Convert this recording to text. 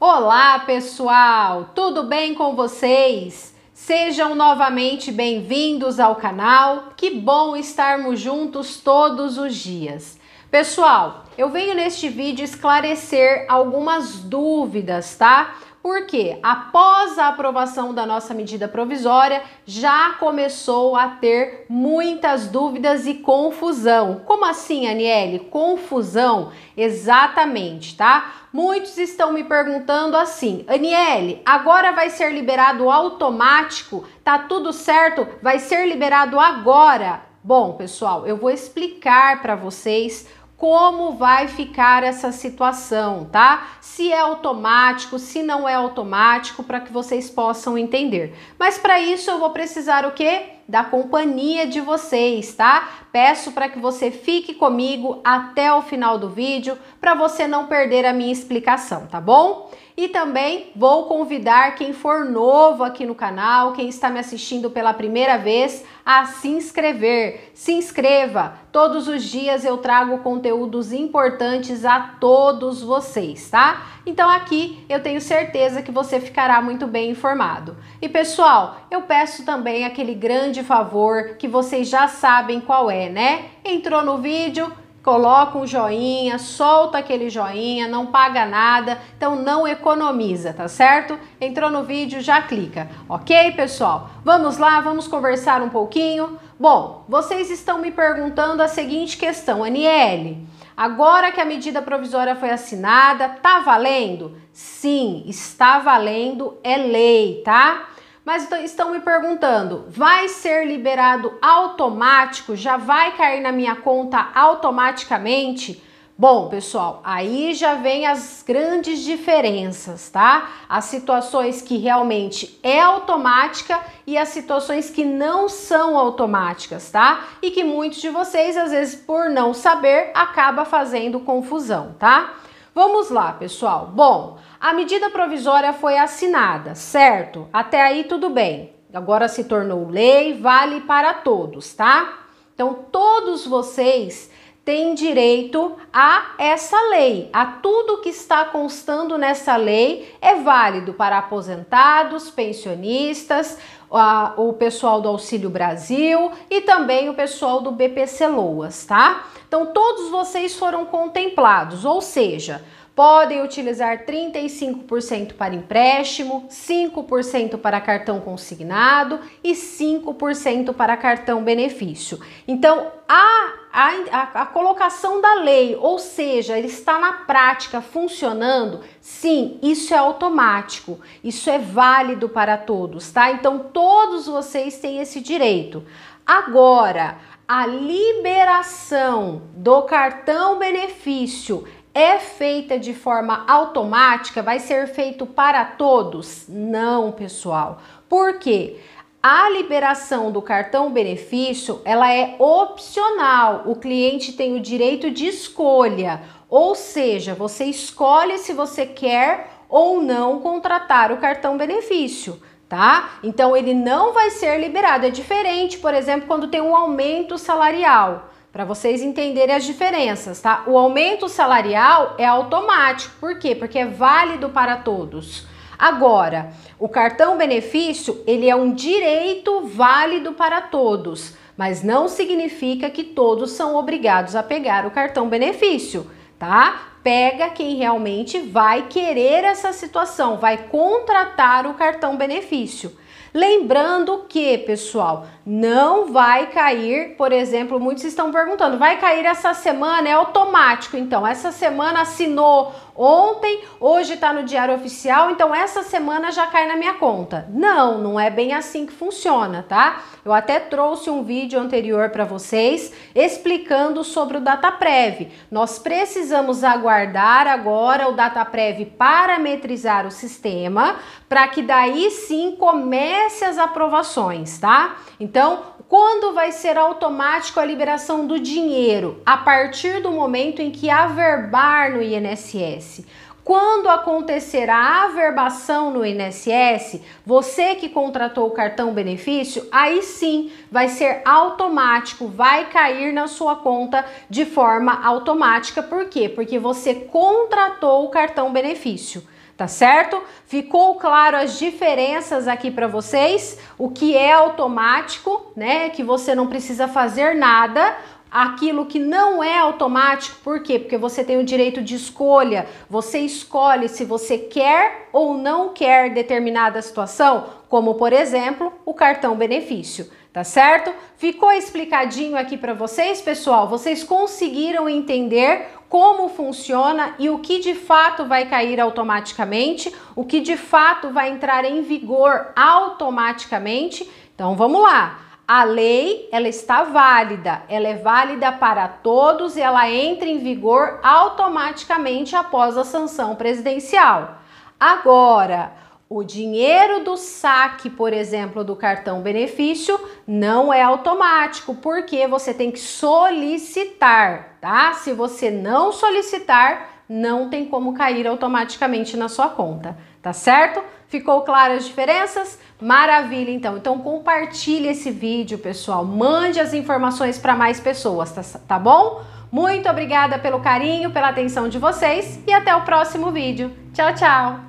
Olá, pessoal! Tudo bem com vocês? Sejam novamente bem-vindos ao canal. Que bom estarmos juntos todos os dias. Pessoal, eu venho neste vídeo esclarecer algumas dúvidas, tá? porque após a aprovação da nossa medida provisória já começou a ter muitas dúvidas e confusão. Como assim, Aniele? Confusão? Exatamente, tá? Muitos estão me perguntando assim: Aniele, agora vai ser liberado automático? Tá tudo certo? Vai ser liberado agora? Bom, pessoal, eu vou explicar para vocês como vai ficar essa situação, tá? Se é automático, se não é automático, para que vocês possam entender. Mas para isso eu vou precisar o quê? da companhia de vocês, tá? Peço para que você fique comigo até o final do vídeo para você não perder a minha explicação, tá bom? E também vou convidar quem for novo aqui no canal, quem está me assistindo pela primeira vez, a se inscrever. Se inscreva! Todos os dias eu trago conteúdos importantes a todos vocês, tá? Então aqui eu tenho certeza que você ficará muito bem informado. E pessoal, eu peço também aquele grande de favor que vocês já sabem qual é, né? Entrou no vídeo, coloca um joinha, solta aquele joinha, não paga nada, então não economiza, tá certo? Entrou no vídeo, já clica, ok, pessoal? Vamos lá, vamos conversar um pouquinho. Bom, vocês estão me perguntando a seguinte questão, Aniele. Agora que a medida provisória foi assinada, tá valendo? Sim, está valendo, é lei, tá? Mas então, estão me perguntando: vai ser liberado automático? Já vai cair na minha conta automaticamente? Bom, pessoal, aí já vem as grandes diferenças, tá? As situações que realmente é automática e as situações que não são automáticas, tá? E que muitos de vocês, às vezes, por não saber, acaba fazendo confusão, tá? Vamos lá, pessoal. Bom, a medida provisória foi assinada, certo? Até aí tudo bem. Agora se tornou lei, vale para todos, tá? Então todos vocês tem direito a essa lei, a tudo que está constando nessa lei é válido para aposentados, pensionistas, a, o pessoal do Auxílio Brasil e também o pessoal do BPC Loas, tá? Então todos vocês foram contemplados, ou seja, podem utilizar 35% para empréstimo, 5% para cartão consignado e 5% para cartão benefício. Então, a, a, a colocação da lei, ou seja, ele está na prática funcionando, sim, isso é automático, isso é válido para todos, tá? Então, todos vocês têm esse direito. Agora, a liberação do cartão benefício é feita de forma automática, vai ser feito para todos? Não, pessoal. Por quê? A liberação do cartão benefício, ela é opcional. O cliente tem o direito de escolha, ou seja, você escolhe se você quer ou não contratar o cartão benefício tá? Então ele não vai ser liberado. É diferente, por exemplo, quando tem um aumento salarial para vocês entenderem as diferenças, tá? O aumento salarial é automático, por quê? Porque é válido para todos. Agora, o cartão benefício, ele é um direito válido para todos, mas não significa que todos são obrigados a pegar o cartão benefício, tá? Pega quem realmente vai querer essa situação, vai contratar o cartão benefício. Lembrando que, pessoal, não vai cair, por exemplo, muitos estão perguntando, vai cair essa semana, é automático. Então, essa semana assinou ontem, hoje está no diário oficial, então essa semana já cai na minha conta. Não, não é bem assim que funciona, tá? Eu até trouxe um vídeo anterior para vocês explicando sobre o DataPrev. Nós precisamos aguardar agora o DataPrev parametrizar o sistema para que daí sim comece as aprovações, tá? Então, então, quando vai ser automático a liberação do dinheiro? A partir do momento em que averbar no INSS. Quando acontecer a averbação no INSS, você que contratou o cartão benefício, aí sim vai ser automático, vai cair na sua conta de forma automática. Por quê? Porque você contratou o cartão benefício tá certo? Ficou claro as diferenças aqui para vocês? O que é automático, né? Que você não precisa fazer nada, aquilo que não é automático, por quê? Porque você tem o direito de escolha, você escolhe se você quer ou não quer determinada situação, como por exemplo o cartão benefício tá certo? Ficou explicadinho aqui para vocês, pessoal? Vocês conseguiram entender como funciona e o que de fato vai cair automaticamente, o que de fato vai entrar em vigor automaticamente? Então vamos lá. A lei, ela está válida, ela é válida para todos e ela entra em vigor automaticamente após a sanção presidencial. Agora, o dinheiro do saque, por exemplo, do cartão benefício, não é automático, porque você tem que solicitar, tá? Se você não solicitar, não tem como cair automaticamente na sua conta, tá certo? Ficou claro as diferenças? Maravilha, então. Então compartilhe esse vídeo, pessoal. Mande as informações para mais pessoas, tá, tá bom? Muito obrigada pelo carinho, pela atenção de vocês e até o próximo vídeo. Tchau, tchau!